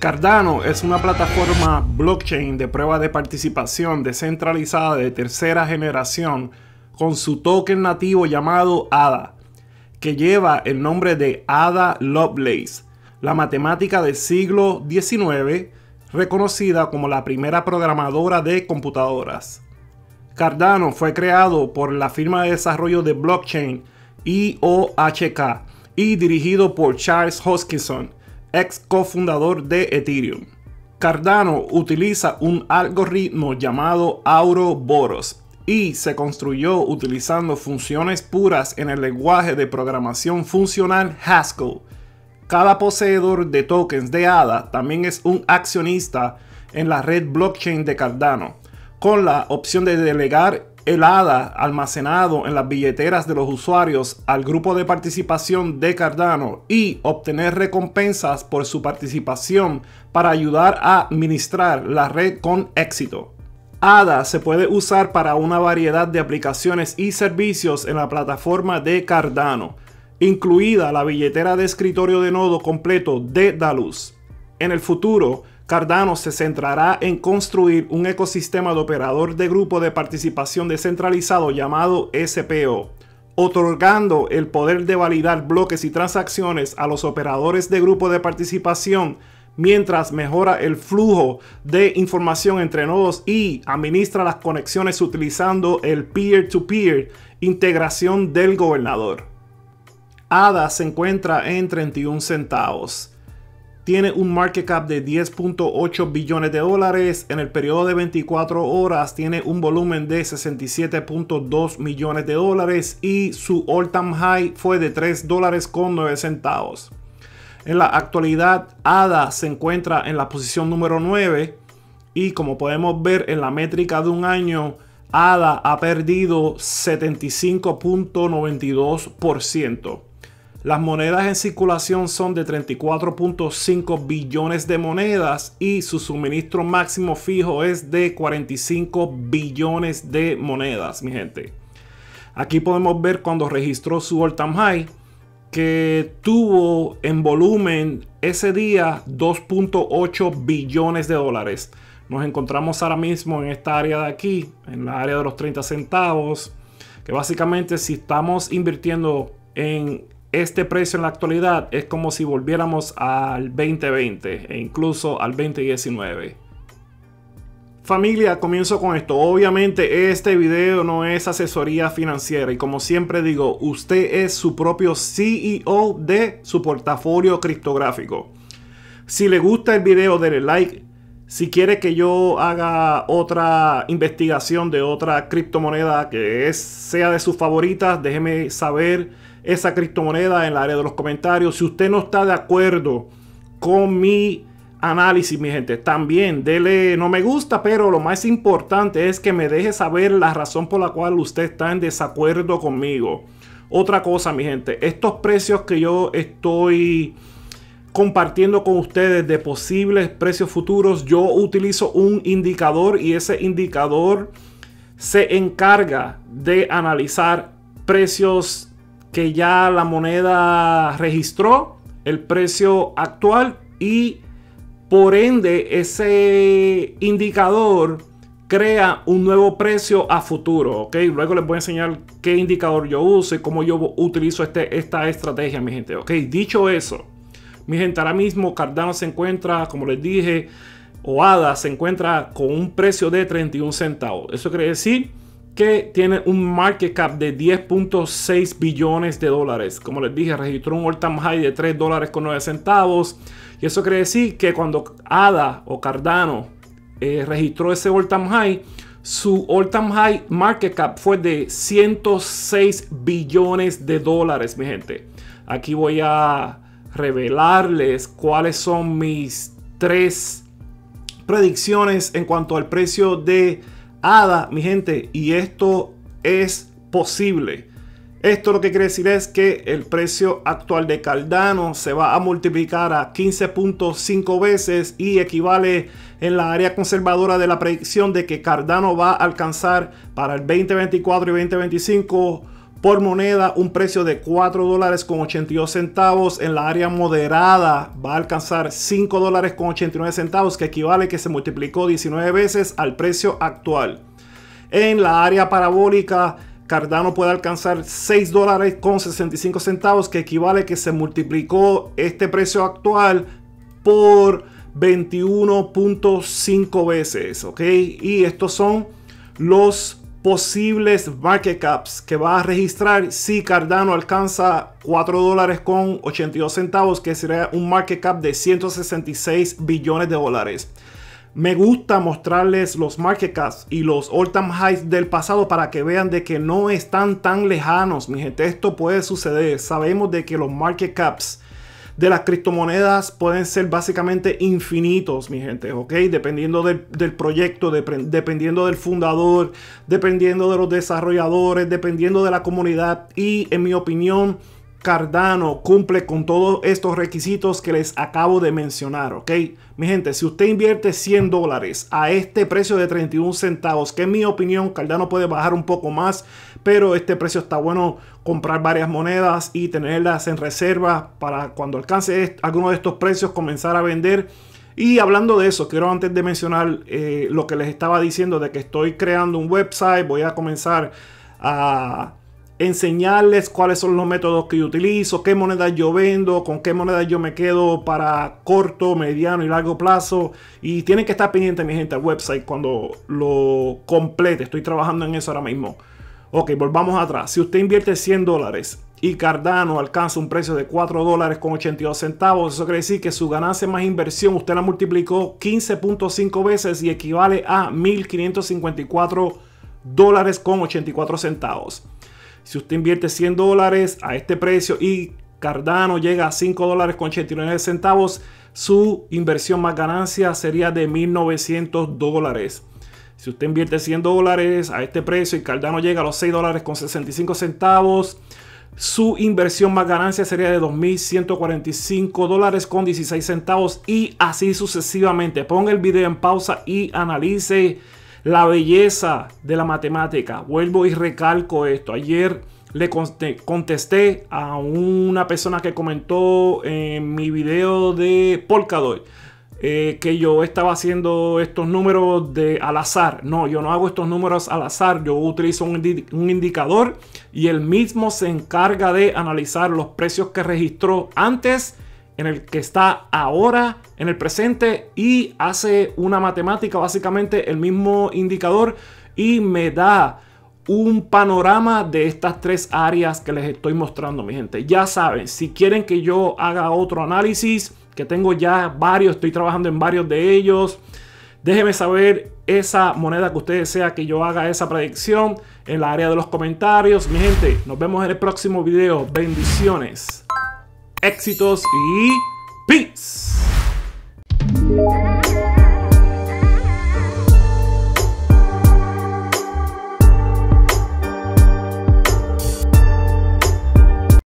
Cardano es una plataforma blockchain de prueba de participación descentralizada de tercera generación con su token nativo llamado ADA, que lleva el nombre de Ada Lovelace, la matemática del siglo XIX reconocida como la primera programadora de computadoras. Cardano fue creado por la firma de desarrollo de blockchain IOHK y dirigido por Charles Hoskinson, ex cofundador de Ethereum. Cardano utiliza un algoritmo llamado Auroboros y se construyó utilizando funciones puras en el lenguaje de programación funcional Haskell. Cada poseedor de tokens de ADA también es un accionista en la red blockchain de Cardano, con la opción de delegar el ADA almacenado en las billeteras de los usuarios al grupo de participación de Cardano y obtener recompensas por su participación para ayudar a administrar la red con éxito. ADA se puede usar para una variedad de aplicaciones y servicios en la plataforma de Cardano, incluida la billetera de escritorio de nodo completo de Daluz. En el futuro, Cardano se centrará en construir un ecosistema de operador de grupo de participación descentralizado llamado SPO, otorgando el poder de validar bloques y transacciones a los operadores de grupo de participación mientras mejora el flujo de información entre nodos y administra las conexiones utilizando el peer-to-peer integración del gobernador. ADA se encuentra en 31 centavos tiene un market cap de 10.8 billones de dólares. En el periodo de 24 horas tiene un volumen de 67.2 millones de dólares y su all-time high fue de 3 dólares con 9 centavos. En la actualidad, ADA se encuentra en la posición número 9 y como podemos ver en la métrica de un año, ADA ha perdido 75.92%. Las monedas en circulación son de 34.5 billones de monedas y su suministro máximo fijo es de 45 billones de monedas, mi gente. Aquí podemos ver cuando registró su all time high que tuvo en volumen ese día 2.8 billones de dólares. Nos encontramos ahora mismo en esta área de aquí, en la área de los 30 centavos, que básicamente si estamos invirtiendo en este precio en la actualidad es como si volviéramos al 2020 e incluso al 2019. Familia, comienzo con esto. Obviamente este video no es asesoría financiera y como siempre digo, usted es su propio CEO de su portafolio criptográfico. Si le gusta el video, denle like, si quiere que yo haga otra investigación de otra criptomoneda que es, sea de sus favoritas, déjeme saber esa criptomoneda en el área de los comentarios. Si usted no está de acuerdo con mi análisis, mi gente. También dele no me gusta, pero lo más importante es que me deje saber la razón por la cual usted está en desacuerdo conmigo. Otra cosa, mi gente, estos precios que yo estoy compartiendo con ustedes de posibles precios futuros, yo utilizo un indicador y ese indicador se encarga de analizar precios que ya la moneda registró, el precio actual y por ende ese indicador crea un nuevo precio a futuro, ¿ok? Luego les voy a enseñar qué indicador yo uso y cómo yo utilizo este, esta estrategia, mi gente, ¿ok? Dicho eso, mi gente, ahora mismo Cardano se encuentra, como les dije, o ADA se encuentra con un precio de 31 centavos. Eso quiere decir que tiene un market cap de 10.6 billones de dólares. Como les dije, registró un all-time high de 3 dólares con 9 centavos. Y eso quiere decir que cuando ADA o Cardano eh, registró ese all-time high, su all-time high market cap fue de 106 billones de dólares, mi gente. Aquí voy a revelarles cuáles son mis tres predicciones en cuanto al precio de ADA, mi gente, y esto es posible. Esto lo que quiere decir es que el precio actual de Cardano se va a multiplicar a 15.5 veces y equivale en la área conservadora de la predicción de que Cardano va a alcanzar para el 2024 y 2025 por moneda un precio de 4 dólares con 82 centavos en la área moderada va a alcanzar 5 dólares con 89 centavos que equivale que se multiplicó 19 veces al precio actual en la área parabólica Cardano puede alcanzar 6 dólares con 65 centavos que equivale que se multiplicó este precio actual por 21.5 veces ok y estos son los posibles market caps que va a registrar si Cardano alcanza 4 dólares con 82 centavos, que sería un market cap de 166 billones de dólares. Me gusta mostrarles los market caps y los all-time highs del pasado para que vean de que no están tan lejanos. Mi gente, esto puede suceder. Sabemos de que los market caps de las criptomonedas pueden ser básicamente infinitos, mi gente, ¿ok? Dependiendo del, proyecto, dependiendo del fundador, dependiendo de los desarrolladores, dependiendo de la comunidad y, en mi opinión, Cardano cumple con todos estos requisitos que les acabo de mencionar, ¿ok? Mi gente, si usted invierte 100 dólares a este precio de 31 centavos, que en mi opinión Cardano puede bajar un poco más, pero este precio está bueno comprar varias monedas y tenerlas en reserva para cuando alcance alguno de estos precios comenzar a vender. Y hablando de eso, quiero antes de mencionar eh, lo que les estaba diciendo de que estoy creando un website, voy a comenzar a enseñarles cuáles son los métodos que utilizo, qué moneda yo vendo, con qué moneda yo me quedo para corto, mediano y largo plazo. Y tienen que estar pendientes, mi gente, al website cuando lo complete. Estoy trabajando en eso ahora mismo. Ok, volvamos atrás. Si usted invierte 100 dólares y Cardano alcanza un precio de 4 dólares con 82 centavos, eso quiere decir que su ganancia más inversión usted la multiplicó 15.5 veces y equivale a 1.554 dólares con 84 centavos. Si usted invierte 100 dólares a este precio y Cardano llega a 5 dólares con 89 centavos, su inversión más ganancia sería de 1.900 dólares. Si usted invierte 100 dólares a este precio y Cardano llega a los 6 dólares con 65 centavos, su inversión más ganancia sería de 2.145 dólares con 16 centavos y así sucesivamente. Ponga el video en pausa y analice la belleza de la matemática. Vuelvo y recalco esto. Ayer le contesté a una persona que comentó en mi video de Polkadot. Eh, que yo estaba haciendo estos números de al azar. No, yo no hago estos números al azar. Yo utilizo un, un indicador y el mismo se encarga de analizar los precios que registró antes en el que está ahora, en el presente, y hace una matemática, básicamente el mismo indicador, y me da un panorama de estas tres áreas que les estoy mostrando, mi gente. Ya saben, si quieren que yo haga otro análisis, que tengo ya varios, estoy trabajando en varios de ellos, déjenme saber esa moneda que ustedes desea que yo haga esa predicción en la área de los comentarios. Mi gente, nos vemos en el próximo video. Bendiciones éxitos y peace.